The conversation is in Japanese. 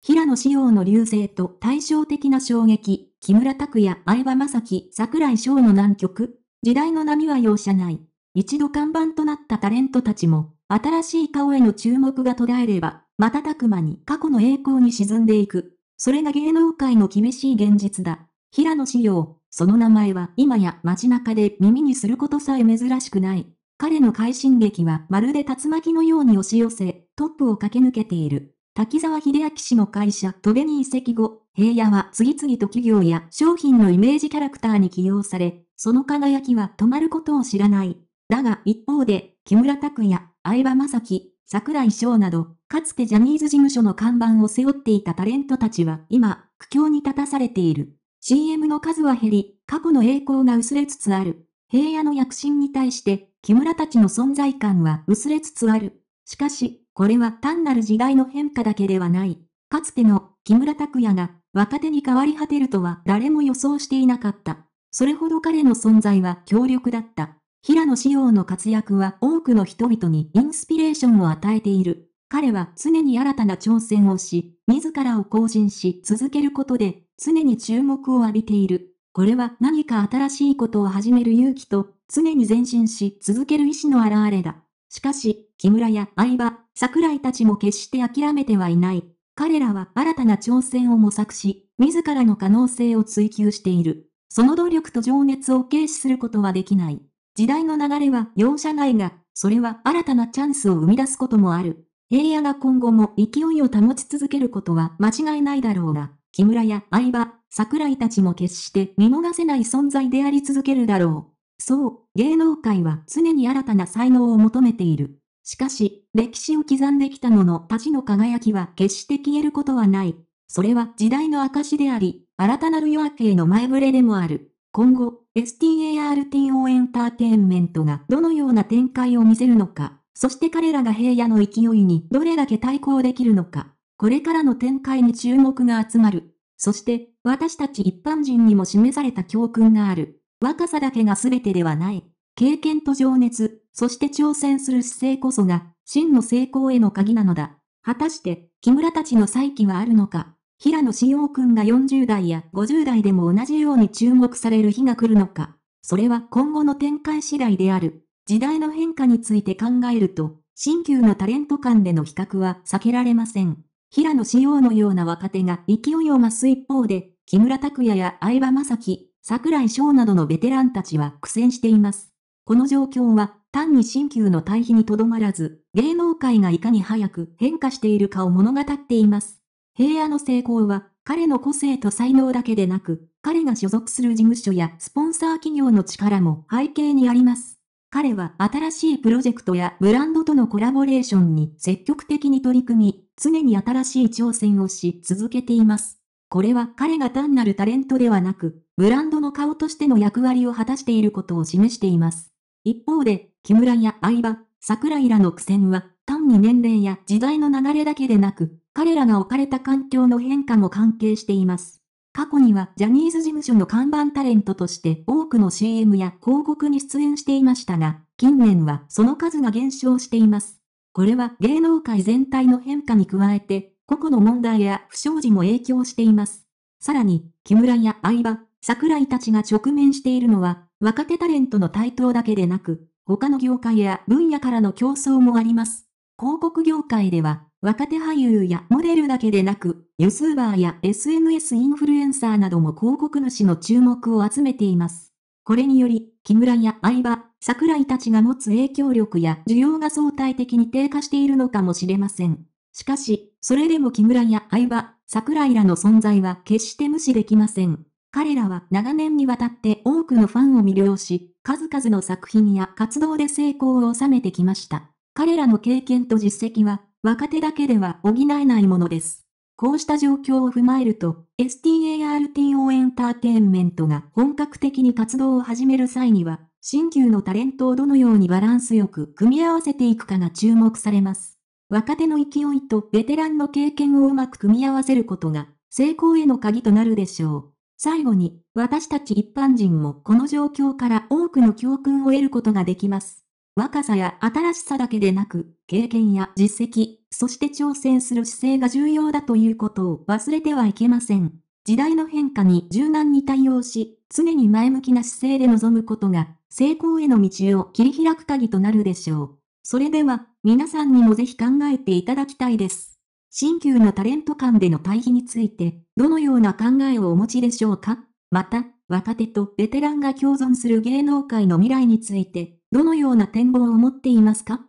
平野紫耀の流星と対照的な衝撃、木村拓哉、相葉雅紀、桜井翔の南極、時代の波は容赦ない。一度看板となったタレントたちも、新しい顔への注目が途絶えれば、瞬く間に過去の栄光に沈んでいく。それが芸能界の厳しい現実だ。平野紫耀、その名前は今や街中で耳にすることさえ珍しくない。彼の快進撃はまるで竜巻のように押し寄せ、トップを駆け抜けている。滝沢秀明氏の会社トベに移籍後、平野は次々と企業や商品のイメージキャラクターに起用され、その輝きは止まることを知らない。だが一方で、木村拓哉、相葉雅紀、桜井翔など、かつてジャニーズ事務所の看板を背負っていたタレントたちは今、苦境に立たされている。CM の数は減り、過去の栄光が薄れつつある。平野の躍進に対して、木村たちの存在感は薄れつつある。しかし、これは単なる時代の変化だけではない。かつての木村拓哉が若手に変わり果てるとは誰も予想していなかった。それほど彼の存在は強力だった。平野紫耀の活躍は多くの人々にインスピレーションを与えている。彼は常に新たな挑戦をし、自らを更新し続けることで、常に注目を浴びている。これは何か新しいことを始める勇気と、常に前進し続ける意志の表れだ。しかし、木村や相葉、桜井たちも決して諦めてはいない。彼らは新たな挑戦を模索し、自らの可能性を追求している。その努力と情熱を軽視することはできない。時代の流れは容赦ないが、それは新たなチャンスを生み出すこともある。平野が今後も勢いを保ち続けることは間違いないだろうが、木村や相葉、桜井たちも決して見逃せない存在であり続けるだろう。そう、芸能界は常に新たな才能を求めている。しかし、歴史を刻んできたものたちの輝きは決して消えることはない。それは時代の証であり、新たなる夜明けへの前触れでもある。今後、STARTO エンターテインメントがどのような展開を見せるのか、そして彼らが平野の勢いにどれだけ対抗できるのか、これからの展開に注目が集まる。そして、私たち一般人にも示された教訓がある。若さだけが全てではない。経験と情熱、そして挑戦する姿勢こそが、真の成功への鍵なのだ。果たして、木村たちの再起はあるのか平野志陽君が40代や50代でも同じように注目される日が来るのかそれは今後の展開次第である。時代の変化について考えると、新旧のタレント間での比較は避けられません。平野志陽のような若手が勢いを増す一方で、木村拓哉や相葉雅紀、桜井翔などのベテランたちは苦戦しています。この状況は単に新旧の対比にとどまらず、芸能界がいかに早く変化しているかを物語っています。平野の成功は彼の個性と才能だけでなく、彼が所属する事務所やスポンサー企業の力も背景にあります。彼は新しいプロジェクトやブランドとのコラボレーションに積極的に取り組み、常に新しい挑戦をし続けています。これは彼が単なるタレントではなく、ブランドの顔としての役割を果たしていることを示しています。一方で、木村や相葉、桜井らの苦戦は、単に年齢や時代の流れだけでなく、彼らが置かれた環境の変化も関係しています。過去にはジャニーズ事務所の看板タレントとして多くの CM や広告に出演していましたが、近年はその数が減少しています。これは芸能界全体の変化に加えて、個々の問題や不祥事も影響しています。さらに、木村や相葉、桜井たちが直面しているのは、若手タレントの台頭だけでなく、他の業界や分野からの競争もあります。広告業界では、若手俳優やモデルだけでなく、ユー u ー u や SNS インフルエンサーなども広告主の注目を集めています。これにより、木村や相葉、桜井たちが持つ影響力や需要が相対的に低下しているのかもしれません。しかし、それでも木村や相葉、桜井らの存在は決して無視できません。彼らは長年にわたって多くのファンを魅了し、数々の作品や活動で成功を収めてきました。彼らの経験と実績は、若手だけでは補えないものです。こうした状況を踏まえると、STARTO エンターテインメントが本格的に活動を始める際には、新旧のタレントをどのようにバランスよく組み合わせていくかが注目されます。若手の勢いとベテランの経験をうまく組み合わせることが、成功への鍵となるでしょう。最後に、私たち一般人もこの状況から多くの教訓を得ることができます。若さや新しさだけでなく、経験や実績、そして挑戦する姿勢が重要だということを忘れてはいけません。時代の変化に柔軟に対応し、常に前向きな姿勢で臨むことが、成功への道を切り開く鍵となるでしょう。それでは、皆さんにもぜひ考えていただきたいです。新旧のタレント間での対比について、どのような考えをお持ちでしょうかまた、若手とベテランが共存する芸能界の未来について、どのような展望を持っていますか